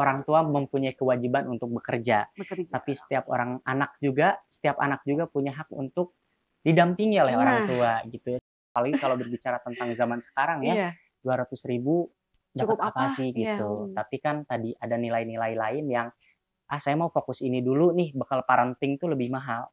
orang tua mempunyai kewajiban untuk bekerja. bekerja. Tapi setiap orang anak juga, setiap anak juga punya hak untuk didampingi oleh nah. orang tua gitu ya. Paling kalau berbicara tentang zaman sekarang ya, iya. dua ratus ribu dapat Cukup apa, apa sih yeah. gitu. Hmm. Tapi kan tadi ada nilai-nilai lain yang ah saya mau fokus ini dulu nih bekal parenting tuh lebih mahal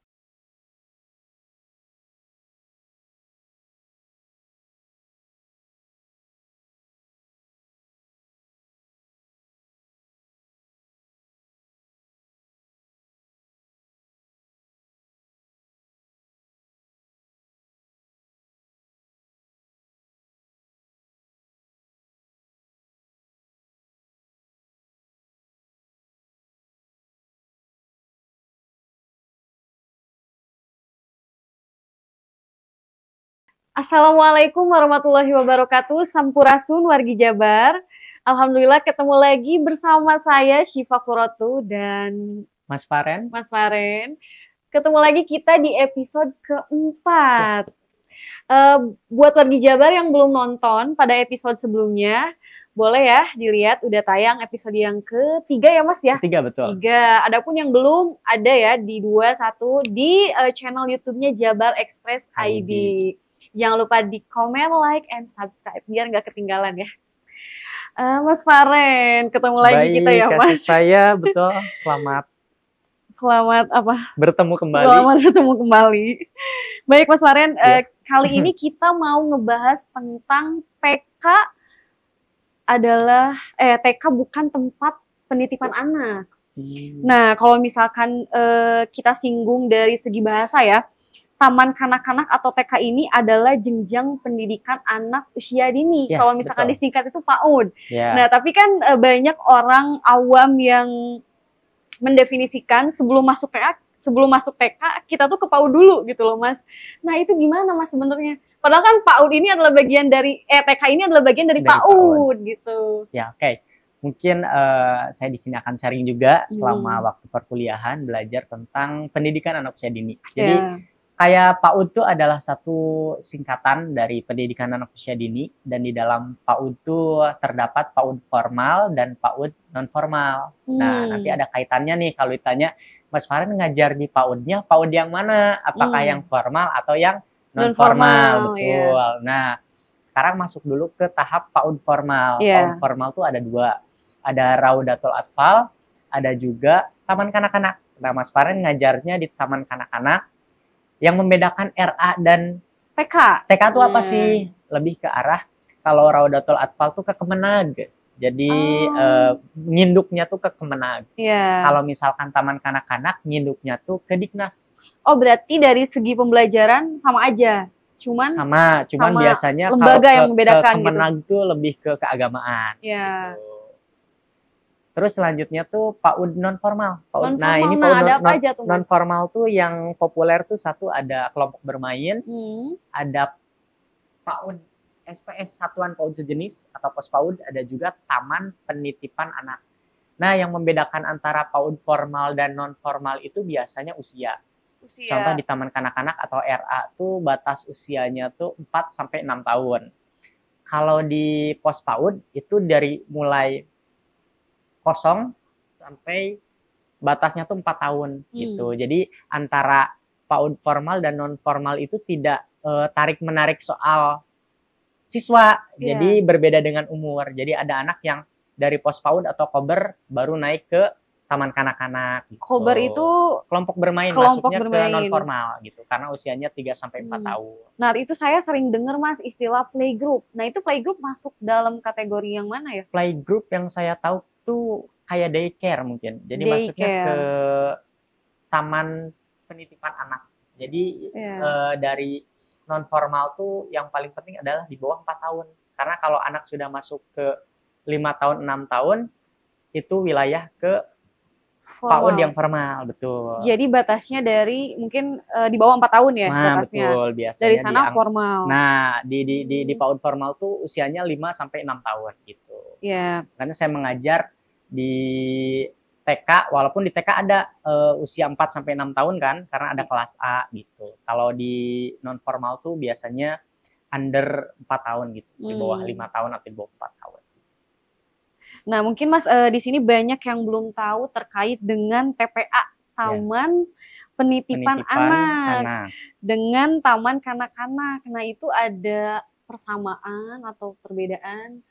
Assalamualaikum warahmatullahi wabarakatuh, Sampurasun wargi Jabar. Alhamdulillah ketemu lagi bersama saya Syifa Kurotu dan Mas Faren. Mas Faren. Ketemu lagi kita di episode keempat. Uh, buat wargi Jabar yang belum nonton pada episode sebelumnya, boleh ya dilihat udah tayang episode yang ketiga ya mas ya Tiga betul tiga adapun yang belum ada ya di dua satu di uh, channel YouTube-nya Jabar Express ID. ID. Jangan lupa di komen, like, and subscribe biar nggak ketinggalan ya. Uh, Mas Faren, ketemu Baik, lagi kita ya Mas. saya betul. Selamat selamat apa? Bertemu kembali. Selamat bertemu kembali. Baik Mas Faren, ya. uh, eh, kali ini kita mau ngebahas tentang PK adalah eh TK bukan tempat penitipan anak. Hmm. Nah, kalau misalkan uh, kita singgung dari segi bahasa ya, taman kanak-kanak atau TK ini adalah jenjang pendidikan anak usia dini. Yeah, Kalau misalkan betul. disingkat itu PAUD. Yeah. Nah, tapi kan e, banyak orang awam yang mendefinisikan sebelum masuk TK, sebelum masuk TK kita tuh ke PAUD dulu gitu loh, Mas. Nah, itu gimana Mas sebenarnya? Padahal kan PAUD ini adalah bagian dari eh TK ini adalah bagian dari, dari PAUD, gitu. Ya, oke. Okay. Mungkin uh, saya di sini akan sharing juga selama hmm. waktu perkuliahan belajar tentang pendidikan anak usia dini. Ya. Jadi yeah kayak PAUD itu adalah satu singkatan dari pendidikan anak usia dini dan di dalam PAUD itu terdapat PAUD formal dan PAUD non formal. Nah, hmm. Nah, nanti ada kaitannya nih kalau ditanya Mas Farhan ngajar di PAUD-nya, PAUD yang mana? Apakah hmm. yang formal atau yang non formal? Betul. Yeah. Nah, sekarang masuk dulu ke tahap PAUD formal. Yeah. PAUD formal tuh ada dua. Ada Raudatul Atfal, ada juga Taman Kanak-Kanak. Nah, Mas Farhan ngajarnya di Taman Kanak-Kanak yang membedakan RA dan TK. TK itu hmm. apa sih? Hmm. Lebih ke arah kalau Raudatul Atfal tuh ke Kemenag. Jadi oh. uh, nginduknya tuh ke Kemenag. Yeah. Kalau misalkan taman kanak-kanak nginduknya tuh ke Diknas. Oh, berarti dari segi pembelajaran sama aja. Cuman sama, cuman sama biasanya lembaga kalau yang membedakan ke Kemenag gitu. tuh lebih ke keagamaan. Yeah. Gitu. Terus selanjutnya tuh PAUD nah, nah, non formal. PAUD, non -formal. Nah, ini PAUD nah, non, non, tuh, non formal tuh yang populer tuh satu ada kelompok bermain, hmm. ada PAUD SPS satuan PAUD sejenis atau pos PAUD, ada juga taman penitipan anak. Nah, yang membedakan antara PAUD formal dan non formal itu biasanya usia. usia. Contoh di taman kanak-kanak atau RA tuh batas usianya tuh 4 sampai 6 tahun. Kalau di pos PAUD itu dari mulai kosong sampai batasnya tuh empat tahun hmm. gitu. Jadi antara PAUD formal dan non formal itu tidak uh, tarik menarik soal siswa. Yeah. Jadi berbeda dengan umur. Jadi ada anak yang dari pos PAUD atau kober baru naik ke taman kanak-kanak. Gitu. Kober itu kelompok bermain kelompok maksudnya bermain. ke non formal gitu karena usianya 3 sampai 4 hmm. tahun. Nah, itu saya sering dengar Mas istilah playgroup. Nah, itu playgroup masuk dalam kategori yang mana ya? Playgroup yang saya tahu itu kayak daycare mungkin. Jadi daycare. masuknya ke taman penitipan anak. Jadi yeah. Iya. uh, dari non formal tuh yang paling penting adalah di bawah 4 tahun. Karena kalau anak sudah masuk ke 5 tahun, 6 tahun itu wilayah ke Paun yang formal, betul. Jadi batasnya dari mungkin uh, di bawah 4 tahun ya nah, batasnya. betul, biasanya. Dari sana di formal. Nah, di di di, di hmm. PAUD formal tuh usianya 5 sampai 6 tahun gitu. Iya. Yeah. Karena saya mengajar di TK walaupun di TK ada uh, usia 4 sampai 6 tahun kan karena ada kelas A gitu. Kalau di non formal tuh biasanya under 4 tahun gitu, di hmm. bawah 5 tahun atau di bawah 4 tahun. Nah, mungkin Mas uh, di sini banyak yang belum tahu terkait dengan TPA ya. Taman yeah. Penitipan, Penitipan anak, anak dengan Taman Kanak-kanak. Nah, itu ada persamaan atau perbedaan?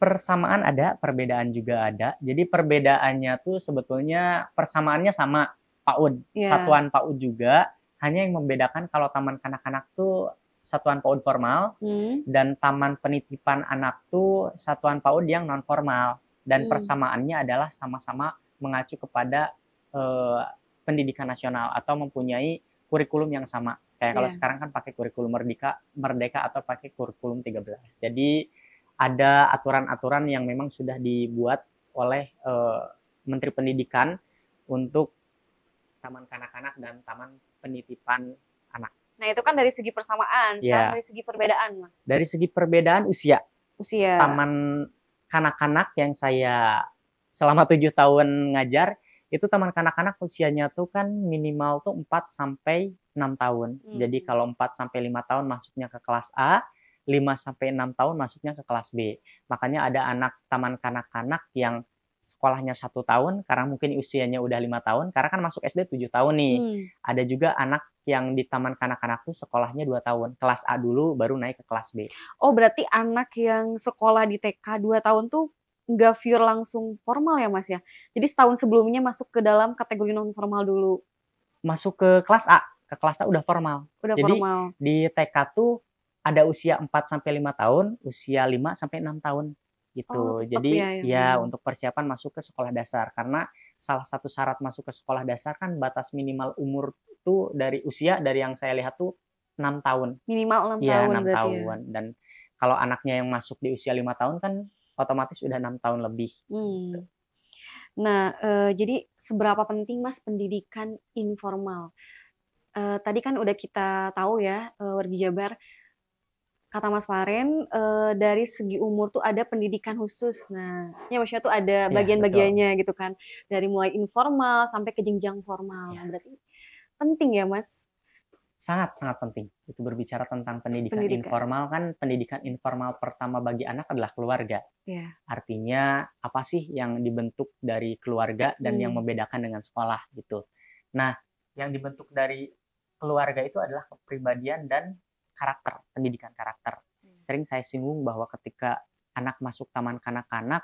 persamaan ada, perbedaan juga ada. Jadi perbedaannya tuh sebetulnya persamaannya sama PAUD, yeah. satuan PAUD juga. Hanya yang membedakan kalau taman kanak-kanak tuh satuan PAUD formal hmm. dan taman penitipan anak tuh satuan PAUD yang non formal dan hmm. persamaannya adalah sama-sama mengacu kepada eh, pendidikan nasional atau mempunyai kurikulum yang sama. Kayak yeah. kalau iya. sekarang kan pakai kurikulum merdeka merdeka atau pakai kurikulum 13. Jadi ada aturan-aturan yang memang sudah dibuat oleh uh, Menteri Pendidikan untuk taman kanak-kanak dan taman penitipan anak. Nah itu kan dari segi persamaan, yeah. Iya. dari segi perbedaan, mas. Dari segi perbedaan usia. Usia. Taman kanak-kanak yang saya selama tujuh tahun ngajar itu taman kanak-kanak usianya tuh kan minimal tuh 4 sampai enam tahun. Hmm. Jadi kalau 4 sampai lima tahun masuknya ke kelas A, 5 sampai 6 tahun masuknya ke kelas B. Makanya ada anak taman kanak-kanak yang sekolahnya satu tahun karena mungkin usianya udah lima tahun karena kan masuk SD 7 tahun nih hmm. ada juga anak yang di taman kanak-kanak tuh sekolahnya dua tahun kelas A dulu baru naik ke kelas B oh berarti anak yang sekolah di TK 2 tahun tuh nggak pure langsung formal ya mas ya jadi setahun sebelumnya masuk ke dalam kategori non formal dulu masuk ke kelas A ke kelas A udah formal udah jadi formal. di TK tuh ada usia 4 sampai 5 tahun, usia 5 sampai 6 tahun gitu. Oh, Jadi ya, ya, ya untuk persiapan masuk ke sekolah dasar karena salah satu syarat masuk ke sekolah dasar kan batas minimal umur tuh dari usia dari yang saya lihat tuh 6 tahun. Minimal 6 iya, ya, tahun 6 tahun ya. dan kalau anaknya yang masuk di usia 5 tahun kan otomatis udah 6 tahun lebih. Hmm. Gitu. Nah, e, jadi seberapa penting Mas pendidikan informal? E, tadi kan udah kita tahu ya, e, eh, Wargi Jabar kata Mas Faren uh, dari segi umur tuh ada pendidikan khusus. Nah, ya maksudnya tuh ada iya, bagian-bagiannya ya, gitu kan. Dari mulai informal sampai ke jenjang formal. Ya. Berarti penting ya, Mas? Sangat sangat penting. Itu berbicara tentang pendidikan, pendidikan informal kan pendidikan informal pertama bagi anak adalah keluarga. Ya. Artinya apa sih yang dibentuk dari keluarga dan hmm. yang membedakan dengan sekolah gitu. Nah, yang dibentuk dari keluarga itu adalah kepribadian dan karakter, pendidikan karakter. Hmm. Sering saya singgung bahwa ketika anak masuk taman kanak-kanak,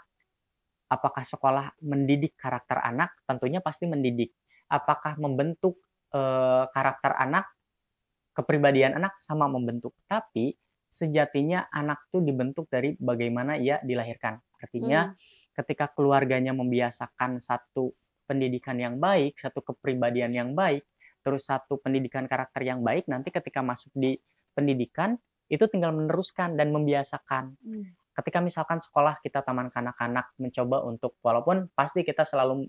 apakah sekolah mendidik karakter anak? Tentunya pasti mendidik. Apakah membentuk e, karakter anak, kepribadian anak sama membentuk. Tapi sejatinya anak itu dibentuk dari bagaimana ia dilahirkan. Artinya hmm. ketika keluarganya membiasakan satu pendidikan yang baik, satu kepribadian yang baik, terus satu pendidikan karakter yang baik, nanti ketika masuk di pendidikan itu tinggal meneruskan dan membiasakan. Hmm. Ketika misalkan sekolah kita taman kanak-kanak mencoba untuk walaupun pasti kita selalu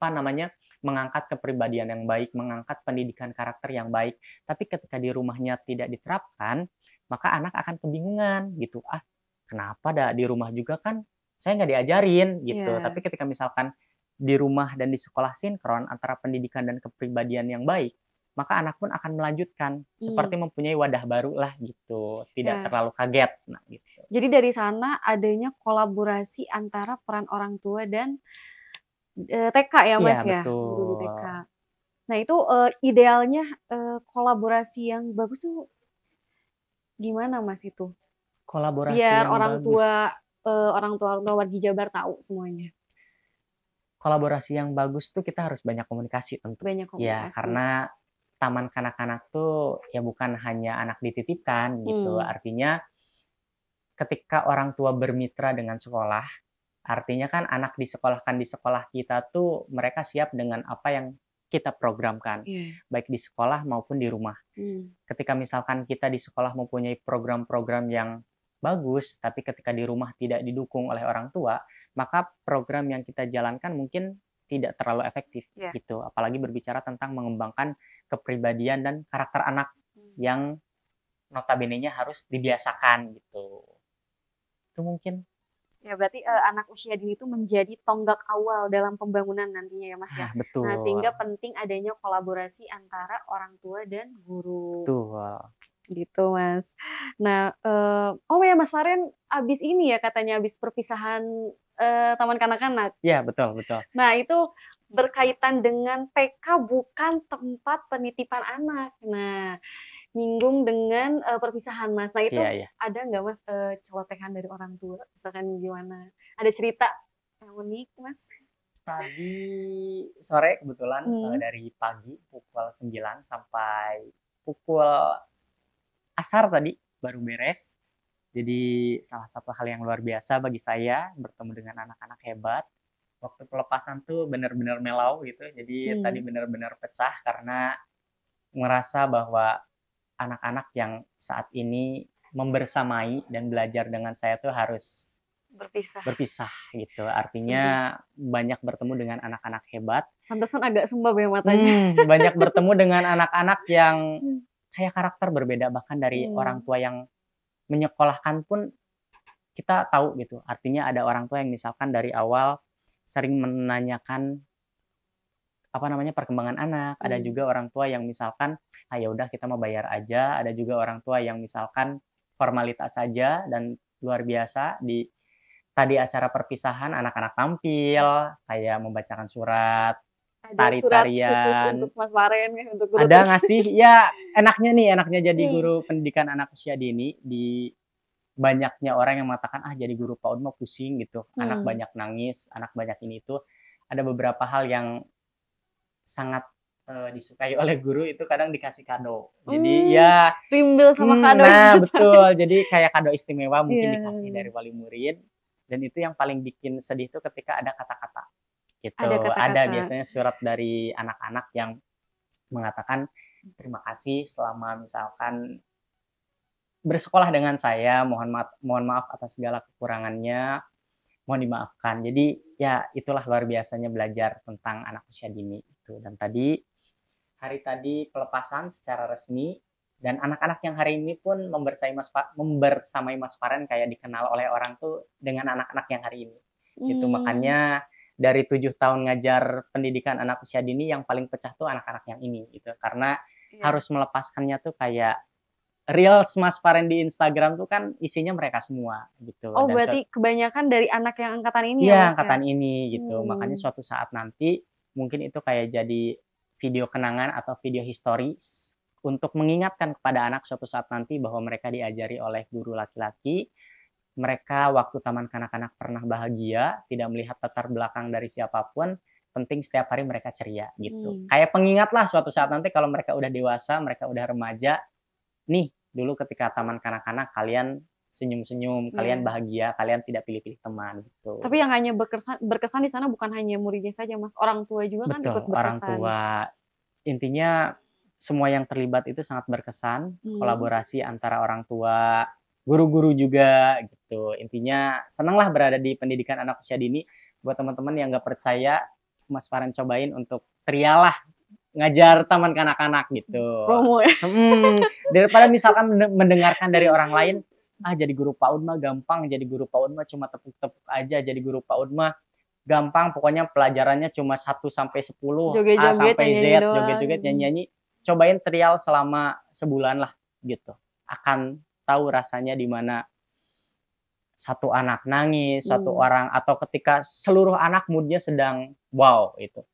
apa namanya mengangkat kepribadian yang baik, mengangkat pendidikan karakter yang baik, tapi ketika di rumahnya tidak diterapkan, maka anak akan kebingungan gitu. Ah, kenapa dah di rumah juga kan saya nggak diajarin gitu. Yeah. Tapi ketika misalkan di rumah dan di sekolah sinkron antara pendidikan dan kepribadian yang baik, maka anak pun akan melanjutkan hmm. seperti mempunyai wadah baru lah gitu, tidak ya. terlalu kaget. Nah, gitu. Jadi dari sana adanya kolaborasi antara peran orang tua dan e, TK ya iya, Mas ya, ya? Betul. TK. Nah itu e, idealnya e, kolaborasi yang bagus tuh gimana Mas itu? Kolaborasi biar yang orang bagus. tua e, orang tua orang tua wargi Jabar tahu semuanya kolaborasi yang bagus tuh kita harus banyak komunikasi tentu. Banyak iya, komunikasi. Ya, karena taman kanak-kanak tuh ya bukan hanya anak dititipkan gitu. Hmm. Artinya ketika orang tua bermitra dengan sekolah, artinya kan anak disekolahkan di sekolah kita tuh mereka siap dengan apa yang kita programkan, yeah. baik di sekolah maupun di rumah. Mm. Ketika misalkan kita di sekolah mempunyai program-program yang bagus, tapi ketika di rumah tidak didukung oleh orang tua, maka program yang kita jalankan mungkin tidak terlalu efektif yeah. gitu apalagi berbicara tentang mengembangkan kepribadian dan karakter anak hmm. yang notabenenya harus dibiasakan gitu itu mungkin ya berarti uh, anak usia dini itu menjadi tonggak awal dalam pembangunan nantinya ya mas ya ah, nah, betul nah sehingga penting adanya kolaborasi antara orang tua dan guru betul Gitu Mas. Nah, uh, oh ya Mas Faren abis ini ya katanya abis perpisahan uh, taman kanak-kanak. Iya betul betul. Nah itu berkaitan dengan PK bukan tempat penitipan anak. Nah nyinggung dengan uh, perpisahan mas. Nah itu yeah, yeah. ada nggak mas uh, celotehan dari orang tua, misalkan gimana? Ada cerita yang unik mas? Tadi sore kebetulan hmm. uh, dari pagi pukul 9 sampai pukul asar tadi baru beres. Jadi salah satu hal yang luar biasa bagi saya bertemu dengan anak-anak hebat. Waktu pelepasan tuh benar-benar melau gitu. Jadi hmm. tadi benar-benar pecah karena merasa bahwa anak-anak yang saat ini membersamai dan belajar dengan saya tuh harus berpisah. Berpisah gitu. Artinya banyak bertemu dengan anak-anak hebat. Pantesan agak sembab ya matanya. Hmm, banyak bertemu dengan anak-anak yang hmm kayak karakter berbeda bahkan dari hmm. orang tua yang menyekolahkan pun kita tahu gitu. Artinya ada orang tua yang misalkan dari awal sering menanyakan apa namanya perkembangan anak, hmm. ada iya. juga orang tua yang misalkan ah ya udah kita mau bayar aja, ada juga orang tua yang misalkan formalitas saja dan luar biasa di tadi acara perpisahan anak-anak tampil kayak membacakan surat tari tarian untuk Mas Maren ya, untuk guru ada ngasih ya enaknya nih enaknya jadi hmm. guru pendidikan anak usia dini di banyaknya orang yang mengatakan ah jadi guru PAUD mau pusing gitu anak hmm. banyak nangis anak banyak ini itu ada beberapa hal yang sangat uh, disukai oleh guru itu kadang dikasih kado jadi hmm, ya timbel sama hmm, kado nah betul jadi kayak kado istimewa mungkin yeah. dikasih dari wali murid dan itu yang paling bikin sedih itu ketika ada kata-kata gitu ada, kata -kata. ada biasanya surat dari anak-anak yang mengatakan terima kasih selama misalkan bersekolah dengan saya mohon maaf mohon maaf atas segala kekurangannya mohon dimaafkan jadi ya itulah luar biasanya belajar tentang anak usia dini itu dan tadi hari tadi pelepasan secara resmi dan anak-anak yang hari ini pun membersamai Mas membersamai Mas Farhan kayak dikenal oleh orang tuh dengan anak-anak yang hari ini itu itu hmm. makanya dari tujuh tahun ngajar pendidikan anak usia dini yang paling pecah tuh anak-anak yang ini gitu karena ya. harus melepaskannya tuh kayak real Mas parent di Instagram tuh kan isinya mereka semua gitu. Oh Dan berarti suatu, kebanyakan dari anak yang angkatan ini iya, ya? Iya angkatan ini gitu hmm. makanya suatu saat nanti mungkin itu kayak jadi video kenangan atau video historis untuk mengingatkan kepada anak suatu saat nanti bahwa mereka diajari oleh guru laki-laki mereka waktu taman kanak-kanak pernah bahagia, tidak melihat latar belakang dari siapapun, penting setiap hari mereka ceria gitu. Hmm. Kayak pengingat lah suatu saat nanti kalau mereka udah dewasa, mereka udah remaja, nih dulu ketika taman kanak-kanak kalian senyum-senyum, yeah. Hmm. kalian bahagia, kalian tidak pilih-pilih teman gitu. Tapi yang hanya berkesan berkesan di sana bukan hanya muridnya saja, Mas, orang tua juga Betul, kan ikut berkesan. orang tua. Intinya semua yang terlibat itu sangat berkesan, hmm. kolaborasi antara orang tua, guru-guru juga gitu. Intinya senanglah berada di pendidikan anak usia dini. Buat teman-teman yang nggak percaya, Mas Farhan cobain untuk trialah ngajar taman kanak-kanak gitu. Promo ya. Hmm, daripada misalkan mendengarkan dari orang lain, ah jadi guru PAUD mah gampang, jadi guru PAUD mah cuma tepuk-tepuk aja, jadi guru PAUD mah gampang, pokoknya pelajarannya cuma 1 sampai 10, joget -joget, A sampai Z, joget-joget nyanyi-nyanyi. Cobain trial selama sebulan lah gitu. Akan tahu rasanya di mana satu anak nangis, hmm. satu orang atau ketika seluruh anak moodnya sedang wow itu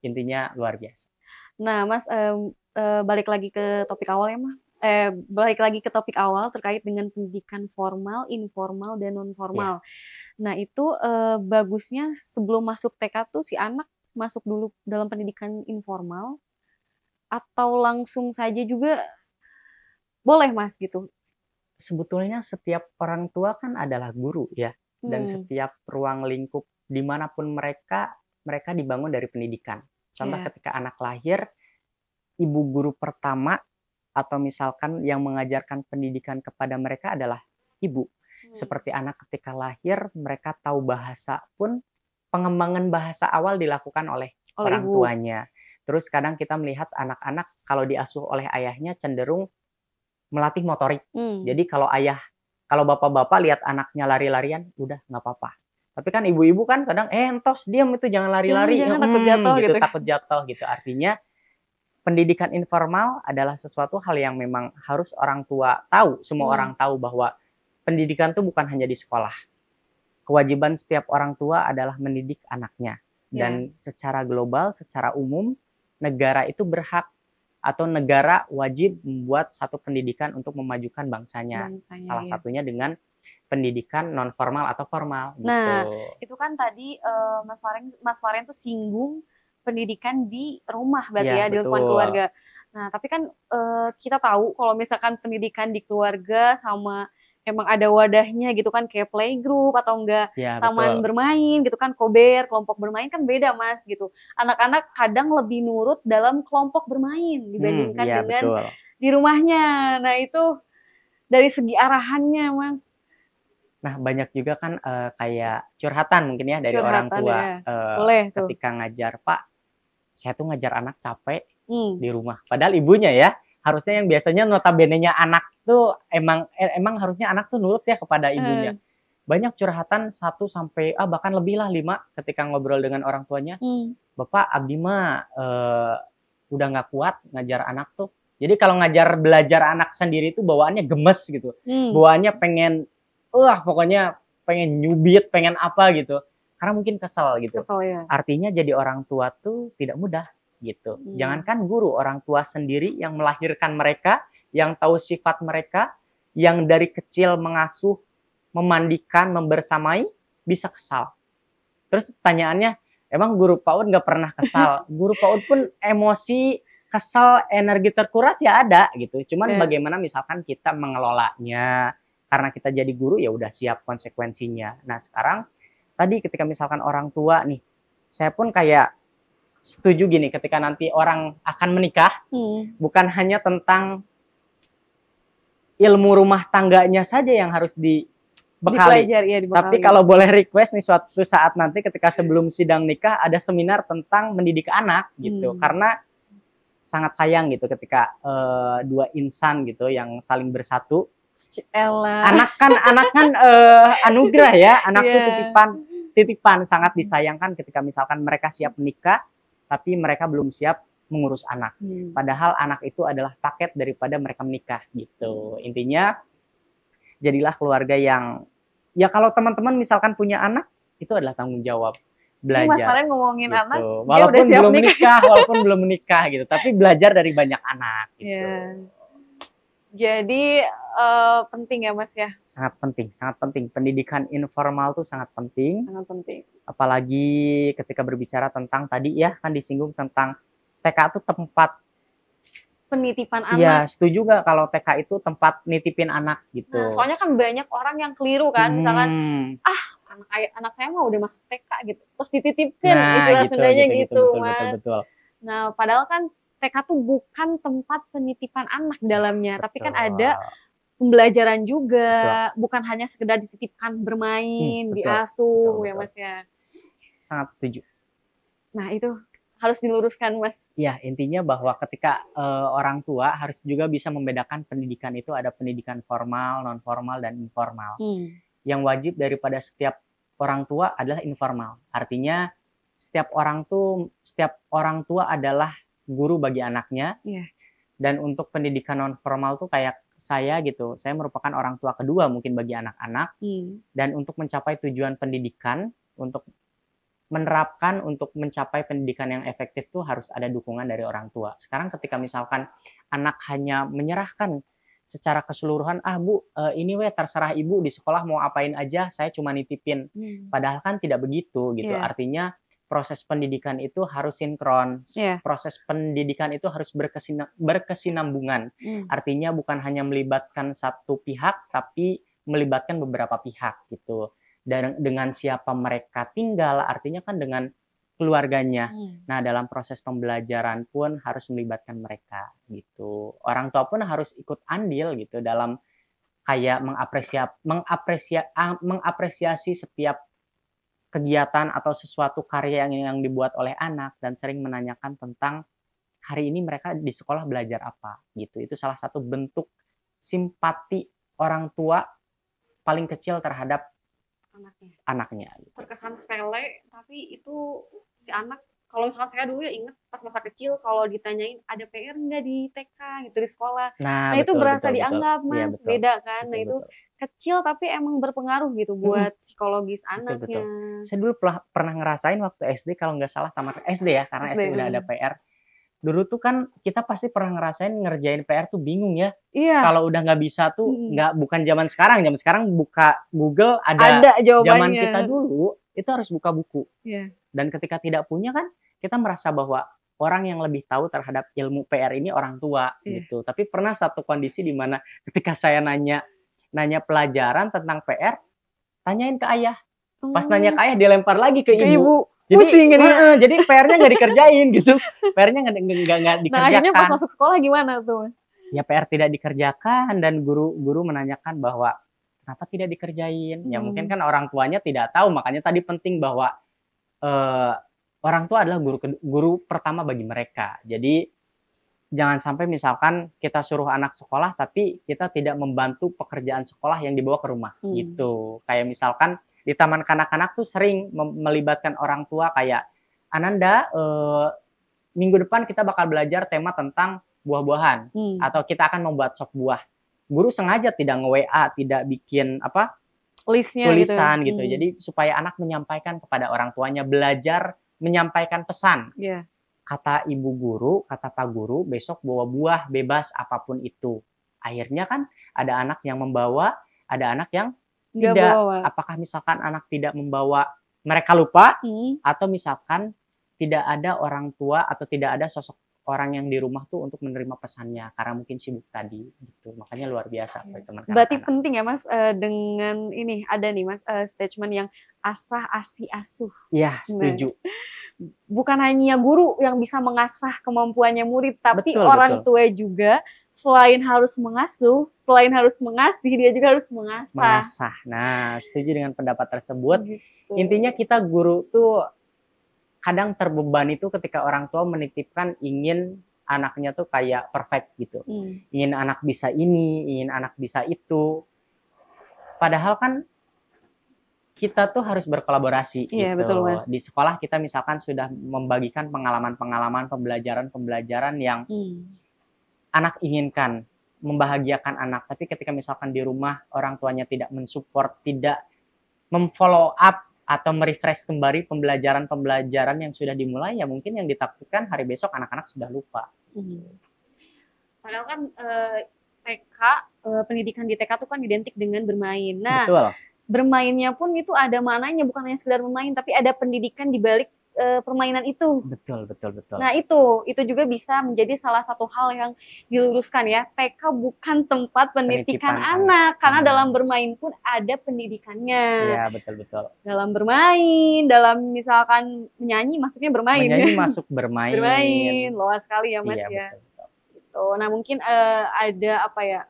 intinya luar biasa. Nah, Mas eh, eh, balik lagi ke topik awal ya, Mas. Eh, balik lagi ke topik awal terkait dengan pendidikan formal, informal dan non formal. Ya. Nah, itu eh, bagusnya sebelum masuk TK tuh si anak masuk dulu dalam pendidikan informal atau langsung saja juga boleh Mas gitu sebetulnya setiap orang tua kan adalah guru ya dan hmm. setiap ruang lingkup dimanapun mereka mereka dibangun dari pendidikan. Contoh yeah. ketika anak lahir ibu guru pertama atau misalkan yang mengajarkan pendidikan kepada mereka adalah ibu. Hmm. Seperti anak ketika lahir mereka tahu bahasa pun pengembangan bahasa awal dilakukan oleh oh, orang ibu. tuanya. Terus kadang kita melihat anak-anak kalau diasuh oleh ayahnya cenderung melatih motorik. Hmm. Jadi kalau ayah, kalau bapak-bapak lihat anaknya lari-larian, udah nggak apa-apa. Tapi kan ibu-ibu kan kadang eh entos diam itu jangan lari-lari, jangan, hmm, takut jatuh gitu, gitu takut jatuh gitu. Artinya pendidikan informal adalah sesuatu hal yang memang harus orang tua tahu, semua hmm. orang tahu bahwa pendidikan itu bukan hanya di sekolah. Kewajiban setiap orang tua adalah mendidik anaknya. Ya. Dan yeah. secara global, secara umum, negara itu berhak atau negara wajib membuat satu pendidikan untuk memajukan bangsanya. bangsanya Salah ya. satunya dengan pendidikan non formal atau formal. Gitu. Nah, gitu. itu kan tadi uh, Mas Waren Mas Waren tuh singgung pendidikan di rumah berarti ya, ya di lingkungan keluarga. Nah, tapi kan uh, kita tahu kalau misalkan pendidikan di keluarga sama emang ada wadahnya gitu kan kayak playgroup atau enggak ya, taman betul. bermain gitu kan kober kelompok bermain kan beda mas gitu anak-anak kadang lebih nurut dalam kelompok bermain dibandingkan hmm, ya, dengan betul. di rumahnya nah itu dari segi arahannya mas Nah, banyak juga kan uh, kayak curhatan mungkin ya dari curhatan, orang tua ya. uh, Boleh, tuh. ketika ngajar, "Pak, saya tuh ngajar anak capek hmm. di rumah." Padahal ibunya ya harusnya yang biasanya notabenenya anak tuh emang eh, emang harusnya anak tuh nurut ya kepada hmm. ibunya. Hmm. Banyak curhatan satu sampai ah bahkan lebih lah lima ketika ngobrol dengan orang tuanya. Hmm. Bapak Abdi mah eh, udah nggak kuat ngajar anak tuh. Jadi kalau ngajar belajar anak sendiri itu bawaannya gemes gitu. Hmm. Bawaannya pengen wah pokoknya pengen nyubit, pengen apa gitu. Karena mungkin kesal gitu. Kesel, ya. Artinya jadi orang tua tuh tidak mudah gitu. Hmm. Jangankan guru, orang tua sendiri yang melahirkan mereka, yang tahu sifat mereka, yang dari kecil mengasuh, memandikan, membersamai, bisa kesal. Terus pertanyaannya, emang guru PAUD nggak pernah kesal? guru PAUD pun emosi, kesal, energi terkuras ya ada gitu. Cuman yeah. bagaimana misalkan kita mengelolanya, karena kita jadi guru ya udah siap konsekuensinya. Nah sekarang, tadi ketika misalkan orang tua nih, saya pun kayak setuju gini ketika nanti orang akan menikah hmm. bukan hanya tentang ilmu rumah tangganya saja yang harus di bekali. ya, dibekali. Tapi kalau boleh request nih suatu saat nanti ketika sebelum sidang nikah ada seminar tentang mendidik anak gitu. Hmm. Karena sangat sayang gitu ketika uh, dua insan gitu yang saling bersatu. Anak kan anak kan uh, anugerah ya, anakku yeah. titipan titipan sangat disayangkan ketika misalkan mereka siap menikah tapi mereka belum siap mengurus anak. Hmm. Padahal anak itu adalah paket daripada mereka menikah gitu. Hmm. Intinya jadilah keluarga yang ya kalau teman-teman misalkan punya anak itu adalah tanggung jawab belajar. Ini Mas ngomongin gitu. anak, walaupun dia udah siap belum menikah, walaupun belum menikah gitu, tapi belajar dari banyak anak gitu. Yeah. Jadi uh, penting ya Mas ya? Sangat penting, sangat penting. Pendidikan informal tuh sangat penting. Sangat penting. Apalagi ketika berbicara tentang tadi ya kan disinggung tentang TK itu tempat penitipan iya, anak. Iya, setuju gak kalau TK itu tempat nitipin anak gitu. Nah, soalnya kan banyak orang yang keliru kan, hmm. misalkan ah anak anak saya mah udah masuk TK gitu, terus dititipin nah, istilah gitu, sendanya gitu, gitu, gitu, Mas. Betul, betul. Nah, padahal kan TK tuh bukan tempat penitipan anak dalamnya, tapi kan ada pembelajaran juga, betul. bukan hanya sekedar dititipkan bermain, hmm, diasuh, ya Mas ya. Sangat setuju. Nah, itu harus diluruskan, Mas. Ya, intinya bahwa ketika uh, orang tua harus juga bisa membedakan pendidikan itu ada pendidikan formal, non formal dan informal. Hmm. Yang wajib daripada setiap orang tua adalah informal. Artinya setiap orang tuh setiap orang tua adalah guru bagi anaknya. Yeah. Dan untuk pendidikan non formal tuh kayak saya gitu, saya merupakan orang tua kedua mungkin bagi anak-anak. Hmm. Dan untuk mencapai tujuan pendidikan, untuk menerapkan untuk mencapai pendidikan yang efektif tuh harus ada dukungan dari orang tua. Sekarang ketika misalkan anak hanya menyerahkan secara keseluruhan ah bu eh, ini weh terserah ibu di sekolah mau apain aja saya cuma nitipin hmm. padahal kan tidak begitu gitu yeah. artinya proses pendidikan itu harus sinkron, yeah. proses pendidikan itu harus berkesinam, berkesinambungan. Mm. Artinya bukan hanya melibatkan satu pihak, tapi melibatkan beberapa pihak gitu. Dan dengan siapa mereka tinggal, artinya kan dengan keluarganya. Mm. Nah, dalam proses pembelajaran pun harus melibatkan mereka gitu. Orang tua pun harus ikut andil gitu dalam kayak mengapresiasi mengapresia, ah, mengapresiasi setiap kegiatan atau sesuatu karya yang, yang dibuat oleh anak dan sering menanyakan tentang hari ini mereka di sekolah belajar apa gitu. Itu salah satu bentuk simpati orang tua paling kecil terhadap anaknya. anaknya gitu. Terkesan sepele tapi itu si anak kalau misalkan saya dulu ya inget pas masa kecil kalau ditanyain ada PR nggak di TK gitu di sekolah nah, nah betul, itu berasa betul, dianggap iya, betul. mas ya, beda kan nah, betul, nah itu betul. kecil tapi emang berpengaruh gitu hmm. buat hmm. psikologis betul, anaknya betul. saya dulu pernah, pernah ngerasain waktu SD kalau nggak salah tamat ah, SD ya karena SD, SD udah ada PR dulu tuh kan kita pasti pernah ngerasain ngerjain PR tuh bingung ya. Iya. Kalau udah nggak bisa tuh hmm. nggak hmm. bukan zaman sekarang. Zaman sekarang buka Google ada. Ada jawabannya. Zaman kita dulu itu harus buka buku. Iya. Dan ketika tidak punya kan kita merasa bahwa orang yang lebih tahu terhadap ilmu PR ini orang tua yeah. gitu. Tapi pernah satu kondisi di mana ketika saya nanya nanya pelajaran tentang PR, tanyain ke ayah. Pas oh. nanya ke ayah dilempar lagi ke, ke ibu. ibu. Jadi, Pusing, gitu. uh, jadi PR-nya nggak dikerjain gitu. PR-nya nggak nggak dikerjakan. Nah, akhirnya pas masuk sekolah gimana tuh? Ya PR tidak dikerjakan dan guru-guru menanyakan bahwa kenapa tidak dikerjain? Ya, hmm. Ya mungkin kan orang tuanya tidak tahu, makanya tadi penting bahwa uh, orang tua adalah guru guru pertama bagi mereka. Jadi jangan sampai misalkan kita suruh anak sekolah tapi kita tidak membantu pekerjaan sekolah yang dibawa ke rumah hmm. gitu. Kayak misalkan di taman kanak-kanak tuh sering melibatkan orang tua kayak Ananda uh, minggu depan kita bakal belajar tema tentang buah-buahan hmm. atau kita akan membuat sop buah. Guru sengaja tidak nge-WA, tidak bikin apa Gitu. tulisan gitu, gitu. Hmm. jadi supaya anak menyampaikan kepada orang tuanya belajar menyampaikan pesan yeah. kata ibu guru kata pak guru besok bawa buah bebas apapun itu akhirnya kan ada anak yang membawa ada anak yang Nggak tidak bawa. apakah misalkan anak tidak membawa mereka lupa hmm. atau misalkan tidak ada orang tua atau tidak ada sosok orang yang di rumah tuh untuk menerima pesannya karena mungkin sibuk tadi gitu makanya luar biasa buat teman berarti penting ya mas uh, dengan ini ada nih mas uh, statement yang asah asi asuh ya setuju nah, bukan hanya guru yang bisa mengasah kemampuannya murid tapi betul, orang betul. tua juga selain harus mengasuh selain harus mengasih dia juga harus mengasah mengasah nah setuju dengan pendapat tersebut gitu. intinya kita guru tuh kadang terbebani itu ketika orang tua menitipkan ingin anaknya tuh kayak perfect gitu. Hmm. Ingin anak bisa ini, ingin anak bisa itu. Padahal kan kita tuh harus berkolaborasi iya, gitu. Betul, mas. Di sekolah kita misalkan sudah membagikan pengalaman-pengalaman, pembelajaran-pembelajaran yang hmm. anak inginkan, membahagiakan anak. Tapi ketika misalkan di rumah orang tuanya tidak mensupport, tidak memfollow up atau merefresh kembali pembelajaran-pembelajaran yang sudah dimulai ya mungkin yang ditakutkan hari besok anak-anak sudah lupa. Hmm. Padahal kan eh, TK eh, pendidikan di TK itu kan identik dengan bermain. Nah, Betul. bermainnya pun itu ada mananya bukan hanya sekedar bermain tapi ada pendidikan di balik e, permainan itu. Betul, betul, betul. Nah, itu itu juga bisa menjadi salah satu hal yang diluruskan ya. TK bukan tempat pendidikan anak karena anak. dalam bermain pun ada pendidikannya. Iya, betul, betul. Dalam bermain, dalam misalkan menyanyi maksudnya bermain. Menyanyi masuk bermain. bermain. Luas sekali ya, Mas iya, ya. Betul, betul. Gitu. Nah, mungkin e, ada apa ya?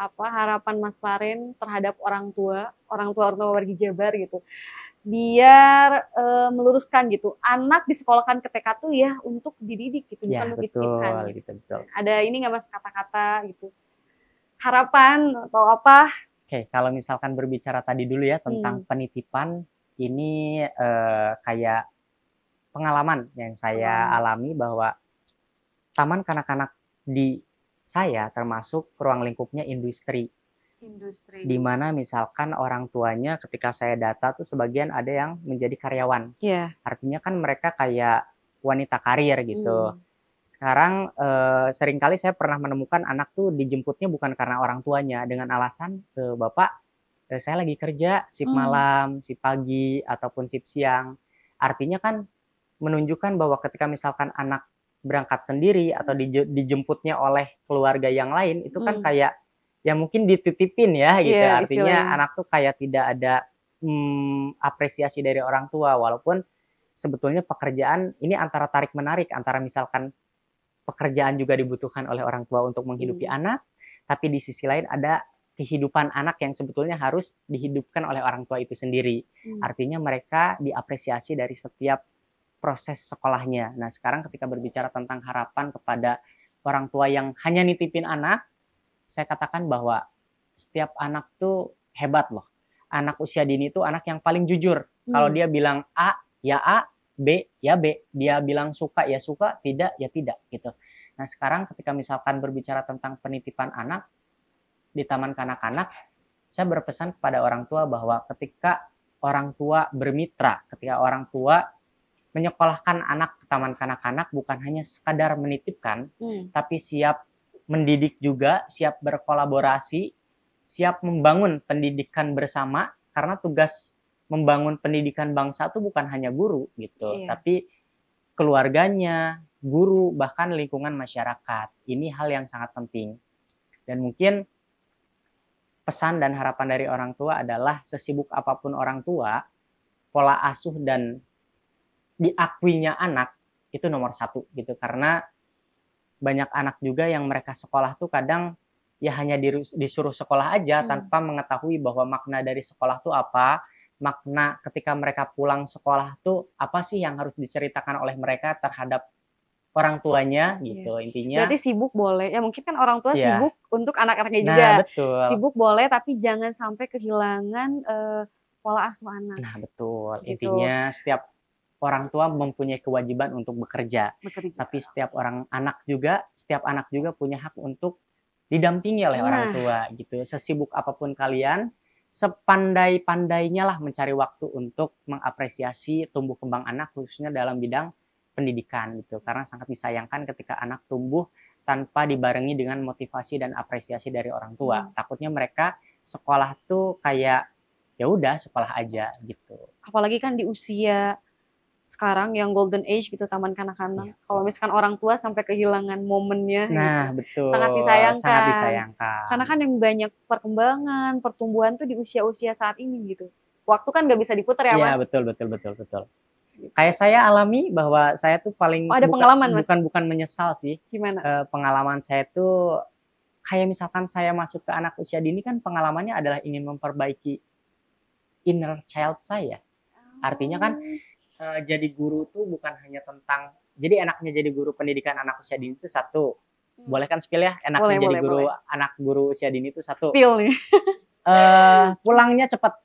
apa harapan Mas Farin terhadap orang tua, orang tua orang tua wargi Jabar gitu biar e, meluruskan gitu anak disekolahkan ke TK tuh ya untuk dididik gitu ya, bukan betul, gitu. gitu ada ini nggak mas kata-kata gitu harapan atau apa oke kalau misalkan berbicara tadi dulu ya tentang hmm. penitipan ini e, kayak pengalaman yang saya hmm. alami bahwa taman kanak-kanak di saya termasuk ruang lingkupnya industri industri. Di mana misalkan orang tuanya ketika saya data tuh sebagian ada yang menjadi karyawan. Yeah. Artinya kan mereka kayak wanita karir gitu. Hmm. Sekarang eh, seringkali saya pernah menemukan anak tuh dijemputnya bukan karena orang tuanya dengan alasan eh, bapak eh, saya lagi kerja sip hmm. malam, si pagi ataupun sip siang. Artinya kan menunjukkan bahwa ketika misalkan anak berangkat sendiri atau hmm. dijemputnya oleh keluarga yang lain itu kan hmm. kayak ya mungkin dititipin ya gitu. Yeah, Artinya anak tuh kayak tidak ada hmm, apresiasi dari orang tua walaupun sebetulnya pekerjaan ini antara tarik menarik antara misalkan pekerjaan juga dibutuhkan oleh orang tua untuk menghidupi hmm. anak, tapi di sisi lain ada kehidupan anak yang sebetulnya harus dihidupkan oleh orang tua itu sendiri. Hmm. Artinya mereka diapresiasi dari setiap proses sekolahnya. Nah, sekarang ketika berbicara tentang harapan kepada orang tua yang hanya nitipin anak, saya katakan bahwa setiap anak tuh hebat loh. Anak usia dini itu anak yang paling jujur. Hmm. Kalau dia bilang A, ya A, B, ya B. Dia bilang suka, ya suka, tidak, ya tidak gitu. Nah sekarang ketika misalkan berbicara tentang penitipan anak di taman kanak-kanak, saya berpesan kepada orang tua bahwa ketika orang tua bermitra, ketika orang tua menyekolahkan anak ke taman kanak-kanak bukan hanya sekadar menitipkan, hmm. tapi siap mendidik juga, siap berkolaborasi, siap membangun pendidikan bersama karena tugas membangun pendidikan bangsa itu bukan hanya guru gitu, iya. tapi keluarganya, guru, bahkan lingkungan masyarakat. Ini hal yang sangat penting. Dan mungkin pesan dan harapan dari orang tua adalah sesibuk apapun orang tua, pola asuh dan diakuinya anak itu nomor satu gitu karena banyak anak juga yang mereka sekolah tuh kadang ya hanya disuruh sekolah aja hmm. tanpa mengetahui bahwa makna dari sekolah tuh apa, makna ketika mereka pulang sekolah tuh apa sih yang harus diceritakan oleh mereka terhadap orang tuanya iya. gitu yeah. intinya. Berarti sibuk boleh ya mungkin kan orang tua yeah. sibuk untuk anak-anaknya nah, juga. Betul. Sibuk boleh tapi jangan sampai kehilangan uh, pola asuh anak. Nah betul gitu. intinya setiap orang tua mempunyai kewajiban untuk bekerja. bekerja. Tapi setiap orang anak juga, setiap anak juga punya hak untuk didampingi oleh nah. orang tua gitu. Sesibuk apapun kalian, sepandai-pandainya lah mencari waktu untuk mengapresiasi tumbuh kembang anak khususnya dalam bidang pendidikan gitu. Karena sangat disayangkan ketika anak tumbuh tanpa dibarengi dengan motivasi dan apresiasi dari orang tua. Hmm. Takutnya mereka sekolah tuh kayak ya udah sekolah aja gitu. Apalagi kan di usia sekarang yang golden age gitu taman kanak-kanak. Ya. Kalau misalkan orang tua sampai kehilangan momennya, gitu, nah gitu. betul, sangat disayangkan. Sangat disayangkan. Karena kan yang banyak perkembangan, pertumbuhan tuh di usia-usia saat ini gitu. Waktu kan nggak bisa diputar ya, ya mas. Iya betul betul betul betul. Kayak saya alami bahwa saya tuh paling oh, ada bukan, pengalaman mas. Bukan bukan menyesal sih. Gimana? E, pengalaman saya tuh kayak misalkan saya masuk ke anak usia dini kan pengalamannya adalah ingin memperbaiki inner child saya. Artinya kan oh. Eh, jadi guru tuh bukan hanya tentang jadi enaknya jadi guru pendidikan anak usia dini itu satu. Hmm. Boleh kan spill ya enaknya boleh, jadi boleh, guru boleh. anak guru usia dini itu satu. Spill nih. uh, pulangnya cepat.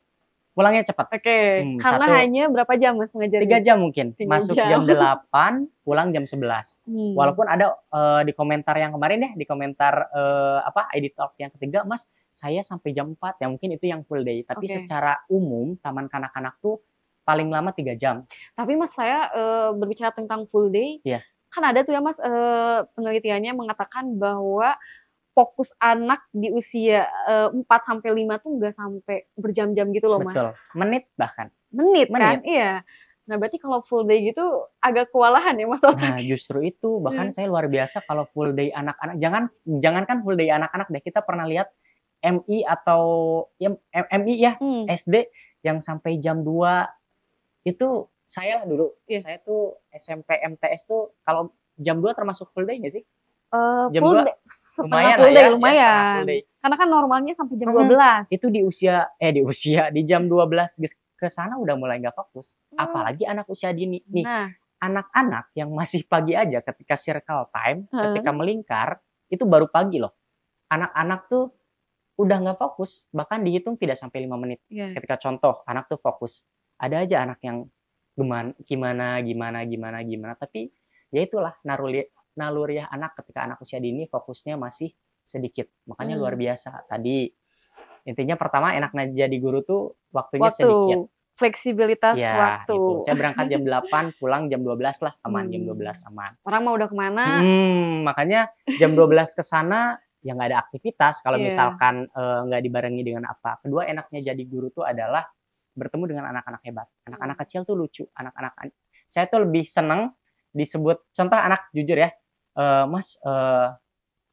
Pulangnya cepat. Oke. Okay. Hmm, Karena satu, hanya berapa jam Mas mengajar? Tiga gitu? jam mungkin. Tiga Masuk jam. delapan pulang jam sebelas Hmm. Walaupun ada uh, di komentar yang kemarin deh, ya, di komentar uh, apa ID yang ketiga, Mas, saya sampai jam 4. Ya mungkin itu yang full day, tapi okay. secara umum taman kanak-kanak tuh paling lama tiga jam. Tapi mas saya e, berbicara tentang full day, yeah. kan ada tuh ya mas e, penelitiannya mengatakan bahwa fokus anak di usia eh, empat 4 sampai lima tuh nggak sampai berjam-jam gitu loh mas. Betul. Menit bahkan. Menit, kan? Menit. kan, iya. Nah berarti kalau full day gitu agak kewalahan ya mas otak. Nah justru itu bahkan hmm. saya luar biasa kalau full day anak-anak jangan jangankan full day anak-anak deh kita pernah lihat MI atau ya, MI ya hmm. SD yang sampai jam 2 itu saya lah dulu iya. saya tuh SMP MTS tuh kalau jam dua termasuk full day nggak sih Uh, jam full 2, day, lumayan full ya, day, ya, lumayan. Ya, full day. Karena kan normalnya sampai jam hmm, 12. Itu di usia eh di usia di jam 12 iya. ke sana udah mulai nggak fokus. Hmm. Apalagi anak usia dini. Nih, nah. anak-anak yang masih pagi aja ketika circle time, hmm. ketika melingkar, itu baru pagi loh. Anak-anak tuh udah nggak fokus, bahkan dihitung tidak sampai lima menit. Yeah. Ketika contoh, anak tuh fokus ada aja anak yang gimana gimana gimana gimana gimana tapi ya itulah naluri ya anak ketika anak usia dini fokusnya masih sedikit makanya hmm. luar biasa tadi intinya pertama enaknya jadi guru tuh waktunya Waktu. sedikit fleksibilitas ya, waktu. Itu. Saya berangkat jam 8, pulang jam 12 lah, aman hmm. jam 12 aman. Orang mau udah kemana? Hmm, makanya jam 12 ke sana ya nggak ada aktivitas kalau yeah. misalkan eh, nggak e, dibarengi dengan apa. Kedua enaknya jadi guru tuh adalah bertemu dengan anak-anak hebat. Anak-anak hmm. kecil tuh lucu, anak-anak saya tuh lebih seneng disebut contoh anak jujur ya. Uh, mas uh,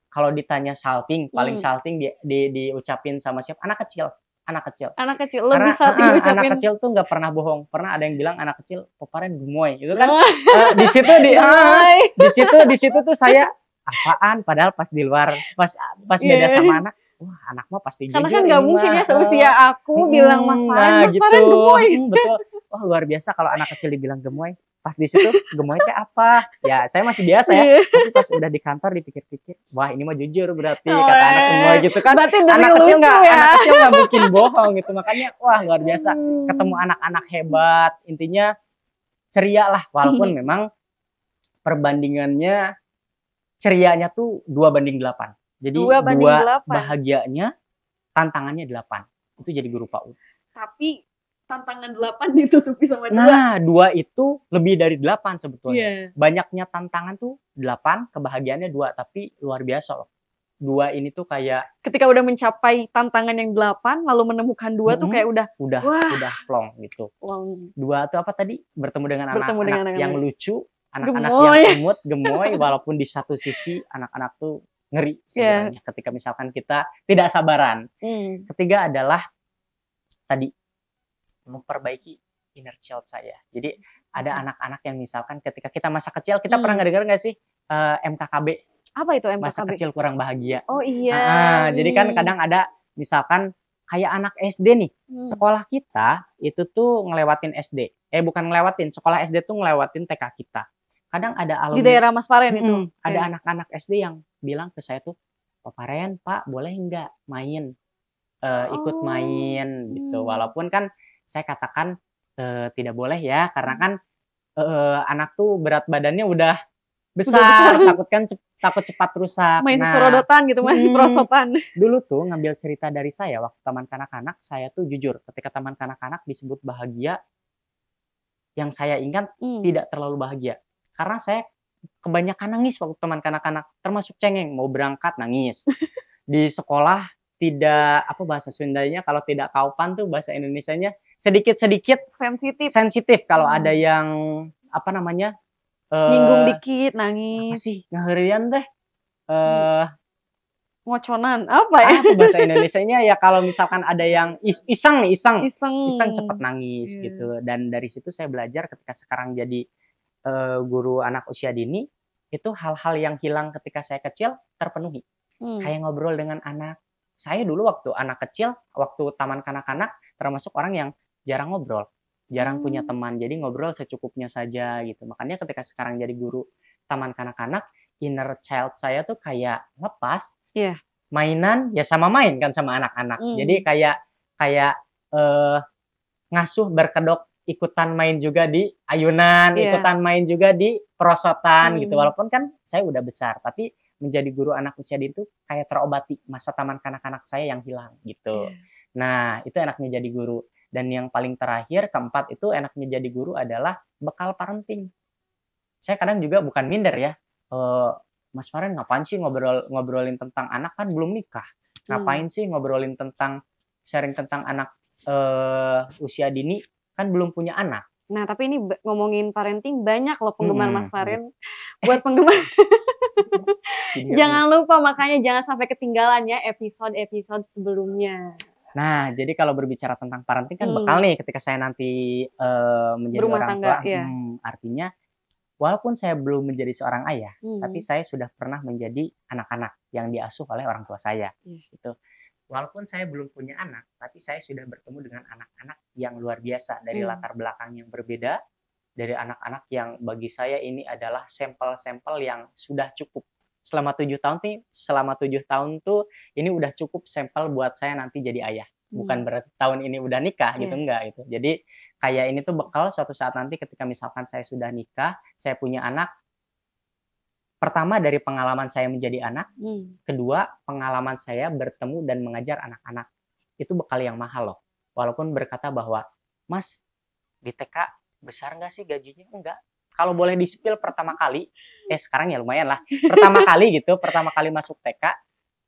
kalau ditanya salting, paling hmm. salting di, di diucapin sama siapa? Anak kecil anak kecil. Anak kecil lebih salting uh, Anak kecil tuh nggak pernah bohong. Pernah ada yang bilang anak kecil poparnya gemoy gitu kan. uh, di situ di uh, di situ di situ tuh saya apaan padahal pas di luar pas pas yeah. beda iya. sama anak wah anak mah pasti Karena kan nggak mungkin ya seusia aku hmm, bilang Mas Farhan, nah, Mas gitu. gemoy. Hmm, betul. Wah luar biasa kalau anak kecil dibilang gemoy. Pas di situ gemoy kayak apa? Ya saya masih biasa ya. Iya. Tapi pas udah di kantor dipikir-pikir, wah ini mah jujur berarti oh, kata anak gemoy gitu kan. Berarti anak kecil gak, ya? anak kecil nggak mungkin bohong gitu. Makanya wah luar biasa. Hmm. Ketemu anak-anak hebat. Intinya ceria lah. Walaupun hmm. memang perbandingannya cerianya tuh dua banding delapan jadi dua, dua bahagianya tantangannya delapan. Itu jadi guru PAUD. Tapi tantangan delapan ditutupi sama dua. Nah, dua itu lebih dari delapan sebetulnya. Yeah. Banyaknya tantangan tuh delapan, kebahagiaannya dua, tapi luar biasa loh. Dua ini tuh kayak ketika udah mencapai tantangan yang delapan, lalu menemukan dua mm -hmm. tuh kayak udah udah wah, udah plong gitu. Plong. Dua tuh apa tadi? Bertemu dengan anak-anak yang lucu, anak-anak yang gemut, gemoy, walaupun di satu sisi anak-anak tuh ngeri iya. sebenarnya yeah. ketika misalkan kita tidak sabaran. Mm. Ketiga adalah tadi memperbaiki inner child saya. Jadi ada hmm. anak-anak yang misalkan ketika kita masa kecil kita mm. pernah nggak dengar nggak sih uh, eh, MKKB? Apa itu MKKB? Masa kecil kurang bahagia. Oh iya. Nah, Jadi kan hmm. kadang ada misalkan kayak anak SD nih mm. sekolah kita itu tuh ngelewatin SD. Eh bukan ngelewatin sekolah SD tuh ngelewatin TK kita. Kadang ada alumni di daerah Mas Paren hmm, itu. Ada anak-anak yeah. SD yang bilang ke saya tuh Pak Paren Pak boleh nggak main uh, ikut oh. main gitu hmm. walaupun kan saya katakan uh, tidak boleh ya karena kan uh, anak tuh berat badannya udah besar, besar. takut kan takut cepat rusak. Main nah, serodotan gitu, main hmm, Dulu tuh ngambil cerita dari saya waktu taman kanak-kanak, saya tuh jujur ketika taman kanak-kanak disebut bahagia, yang saya ingat hmm. tidak terlalu bahagia. Karena saya kebanyakan nangis waktu teman kanak-kanak, termasuk cengeng, mau berangkat nangis. Di sekolah tidak apa bahasa Sundanya kalau tidak kaupan tuh bahasa Indonesia-nya sedikit-sedikit sensitif. Sensitif kalau hmm. ada yang apa namanya? Eh, nyinggung uh, dikit nangis. Apa sih ngeherian deh. Eh uh, ngoconan apa ya? Apa bahasa nya ya kalau misalkan ada yang is iseng nih, iseng. Iseng, iseng cepat nangis yeah. gitu. Dan dari situ saya belajar ketika sekarang jadi uh, guru anak usia dini itu hal-hal yang hilang ketika saya kecil terpenuhi. Hmm. Kayak ngobrol dengan anak. Saya dulu waktu anak kecil, waktu taman kanak-kanak termasuk orang yang jarang ngobrol, jarang hmm. punya teman. Jadi ngobrol secukupnya saja gitu. Makanya ketika sekarang jadi guru taman kanak-kanak, inner child saya tuh kayak lepas. Yeah. Mainan ya sama main kan sama anak-anak. Hmm. Jadi kayak kayak eh, ngasuh berkedok ikutan main juga di ayunan, yeah. ikutan main juga di perosotan hmm. gitu. Walaupun kan saya udah besar, tapi menjadi guru anak usia dini itu kayak terobati masa taman kanak-kanak saya yang hilang gitu. Yeah. Nah, itu enaknya jadi guru. Dan yang paling terakhir keempat itu enaknya jadi guru adalah bekal parenting. Saya kadang juga bukan minder ya. E, Mas Maren ngapain sih ngobrol ngobrolin tentang anak kan belum nikah. Hmm. Ngapain hmm. sih ngobrolin tentang sharing tentang anak e, usia dini kan belum punya anak. Nah, tapi ini ngomongin parenting banyak loh penggemar hmm. Mas iya. Farin. Buat penggemar. jangan lupa makanya jangan sampai ketinggalan ya episode-episode sebelumnya. Nah, jadi kalau berbicara tentang parenting kan hmm. bekal nih ketika saya nanti uh, menjadi Berumah orang tangga, tua. Ya. Hmm, artinya walaupun saya belum menjadi seorang ayah, hmm. tapi saya sudah pernah menjadi anak-anak yang diasuh oleh orang tua saya. Hmm. Gitu walaupun saya belum punya anak, tapi saya sudah bertemu dengan anak-anak yang luar biasa dari hmm. latar belakang yang berbeda, dari anak-anak yang bagi saya ini adalah sampel-sampel yang sudah cukup. Selama tujuh tahun nih, selama tujuh tahun tuh ini udah cukup sampel buat saya nanti jadi ayah. Bukan hmm. berarti tahun ini udah nikah gitu hmm. enggak itu Jadi kayak ini tuh bekal suatu saat nanti ketika misalkan saya sudah nikah, saya punya anak, Pertama dari pengalaman saya menjadi anak, hmm. kedua pengalaman saya bertemu dan mengajar anak-anak. Itu bekal yang mahal loh. Walaupun berkata bahwa, Mas, di TK besar nggak sih gajinya? Enggak. Kalau boleh dispil pertama kali, eh sekarang ya lumayan lah. Pertama kali gitu, pertama kali masuk TK,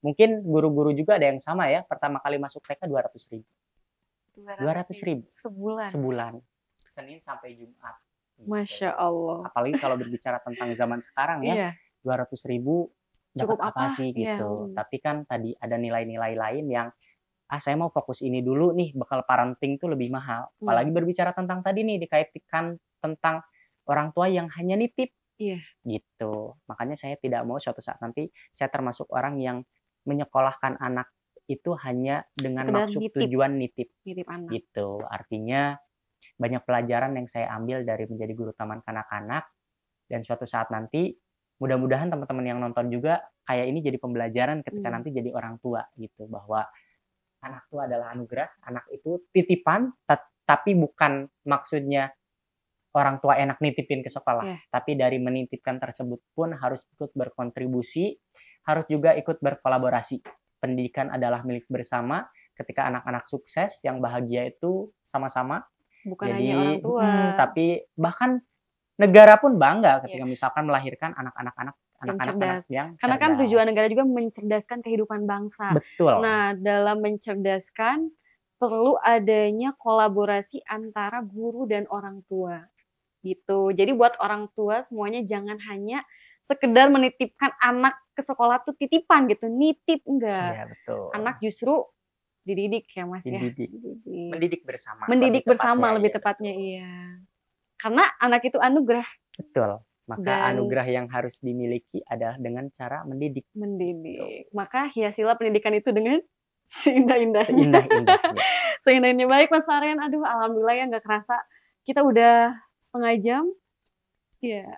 mungkin guru-guru juga ada yang sama ya. Pertama kali masuk TK 200 ribu. 200 ribu. ribu. Sebulan. Sebulan. Senin sampai Jumat Gitu. Masya Allah. Apalagi kalau berbicara tentang zaman sekarang ya, iya. dua ratus ribu Cukup apa, apa sih iya, gitu. Yeah. Tapi kan tadi ada nilai-nilai lain yang ah saya mau fokus ini dulu nih bekal parenting tuh lebih mahal. Iya. Apalagi yeah. berbicara tentang tadi nih dikaitkan tentang orang tua yang hanya nitip. Iya. Gitu. Makanya saya tidak mau suatu saat nanti saya termasuk orang yang menyekolahkan anak itu hanya dengan Sekedar maksud nitip. tujuan nitip. Nitip anak. Gitu. Artinya banyak pelajaran yang saya ambil dari menjadi guru taman kanak-kanak dan suatu saat nanti mudah-mudahan teman-teman yang nonton juga kayak ini jadi pembelajaran ketika hmm. nanti jadi orang tua gitu bahwa anak itu adalah anugerah, anak itu titipan tapi bukan maksudnya orang tua enak nitipin ke sekolah, yeah. tapi dari menitipkan tersebut pun harus ikut berkontribusi, harus juga ikut berkolaborasi. Pendidikan adalah milik bersama. Ketika anak-anak sukses yang bahagia itu sama-sama bukan Jadi, hanya orang tua hmm, tapi bahkan negara pun bangga ketika yeah. misalkan melahirkan anak-anak-anak anak-anak yang karena kan cerdas. kan tujuan negara juga mencerdaskan kehidupan bangsa. Betul. Nah, dalam mencerdaskan perlu adanya kolaborasi antara guru dan orang tua. Gitu. Jadi buat orang tua semuanya jangan hanya sekedar menitipkan anak ke sekolah tuh titipan gitu, nitip enggak. Ya, betul. Anak justru dididik ya mas ya? dididik. ya dididik. mendidik bersama mendidik bersama iya, tepatnya, lebih tepatnya ya. iya karena anak itu anugerah betul maka Dan, anugerah yang harus dimiliki adalah dengan cara mendidik mendidik betul. Gitu. maka hiasilah pendidikan itu dengan seindah-indahnya seindah indah seindah-indahnya baik mas Aryan aduh alhamdulillah ya nggak kerasa kita udah setengah jam ya yeah.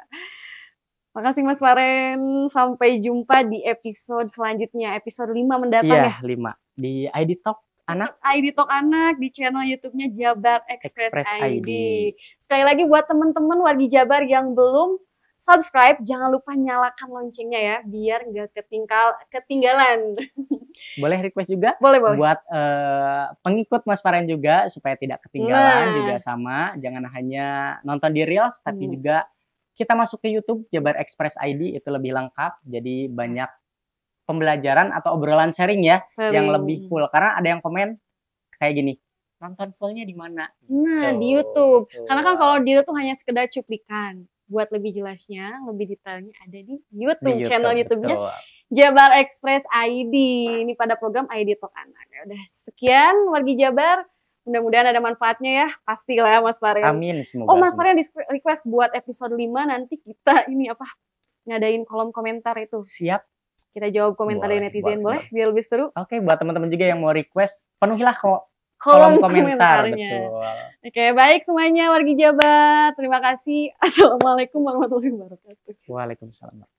Makasih Mas Faren. Sampai jumpa di episode selanjutnya, episode 5 mendatang iya, ya. Iya, 5. Di ID Talk anak ID Talk anak di channel YouTube-nya Jabar Express, Express ID. ID. Sekali lagi buat teman-teman wargi Jabar yang belum subscribe, jangan lupa nyalakan loncengnya ya, biar nggak ketinggal ketinggalan. Boleh request juga? Boleh, boleh. Buat uh, pengikut Mas Faren juga supaya tidak ketinggalan nah. juga sama, jangan hanya nonton di Reels tapi hmm. juga kita masuk ke YouTube Jabar Express ID itu lebih lengkap jadi banyak pembelajaran atau obrolan sharing ya sharing. yang lebih full karena ada yang komen kayak gini nonton fullnya di mana nah gitu. di YouTube Tuh. karena kan kalau di YouTube hanya sekedar cuplikan buat lebih jelasnya lebih detailnya ada di YouTube, di YouTube channel YouTube-nya Jabar Express ID ini pada program ID Talk Anak ya udah sekian wargi Jabar Mudah-mudahan ada manfaatnya ya. Pastilah ya Mas Faryan. Amin semoga. Oh Mas Faryan request buat episode 5 nanti kita ini apa? Ngadain kolom komentar itu. Siap. Kita jawab komentar boleh, dari netizen boleh, boleh? Biar lebih seru. Oke, okay, buat teman-teman juga yang mau request, penuhilah kok kolom, komentar. komentarnya. Betul. Oke, baik semuanya wargi jabat Terima kasih. Assalamualaikum warahmatullahi wabarakatuh. Waalaikumsalam.